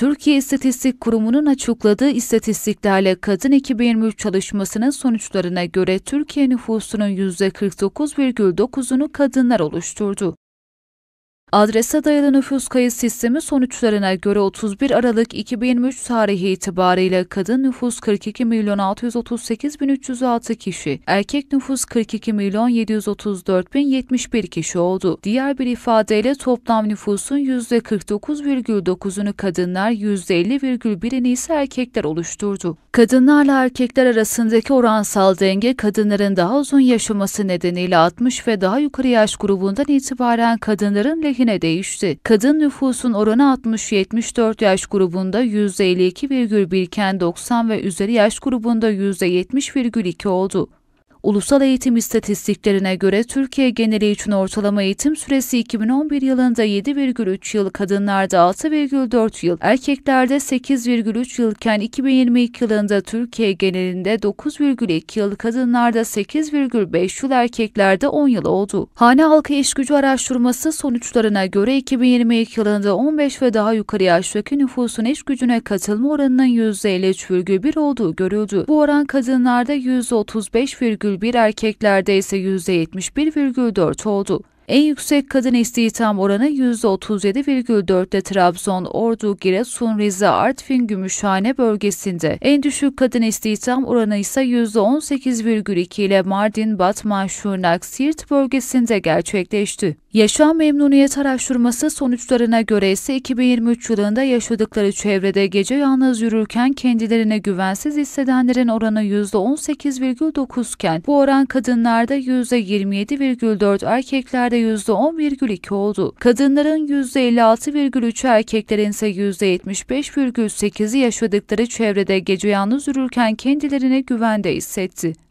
Türkiye İstatistik Kurumu'nun açıkladığı istatistiklerle kadın 2023 çalışmasının sonuçlarına göre Türkiye nüfusunun %49,9'unu kadınlar oluşturdu. Adrese dayalı nüfus kayıt sistemi sonuçlarına göre 31 Aralık 2023 tarihi itibariyle kadın nüfus 42 milyon 638 bin 306 kişi, erkek nüfus 42 milyon 734 bin 71 kişi oldu. Diğer bir ifadeyle toplam nüfusun %49,9'unu kadınlar, %50,1'ini ise erkekler oluşturdu. Kadınlarla erkekler arasındaki oransal denge kadınların daha uzun yaşaması nedeniyle 60 ve daha yukarı yaş grubundan itibaren kadınların lehine aleyhine değişti. Kadın nüfusun oranı 60-74 yaş grubunda %52,1 iken 90 ve üzeri yaş grubunda %70,2 oldu. Ulusal eğitim İstatistiklerine göre Türkiye geneli için ortalama eğitim süresi 2011 yılında 7,3 yıl, kadınlarda 6,4 yıl, erkeklerde 8,3 yılken 2022 yılında Türkiye genelinde 9,2 yıl, kadınlarda 8,5 yıl, erkeklerde 10 yıl oldu. Hane Halkı İş Gücü Araştırması sonuçlarına göre 2022 yılında 15 ve daha yukarı yaştaki nüfusun iş gücüne katılma oranının %53,1 olduğu görüldü. Bu oran kadınlarda %35,1 %1,1, erkeklerde ise yüzde %71,4 oldu. En yüksek kadın istihdam oranı %37,4'te Trabzon, Ordu, Giresun, Rize, Artvin, Gümüşhane bölgesinde. En düşük kadın istihdam oranı ise %18,2 ile Mardin, Batman, Şırnak, Siirt bölgesinde gerçekleşti. Yaşam memnuniyet araştırması sonuçlarına göre ise 2023 yılında yaşadıkları çevrede gece yalnız yürürken kendilerine güvensiz hissedenlerin oranı %18,9 iken bu oran kadınlarda %27,4, erkeklerde %10,2 oldu. Kadınların %56,3'ü erkeklerin ise %75,8'i yaşadıkları çevrede gece yalnız yürürken kendilerini güvende hissetti.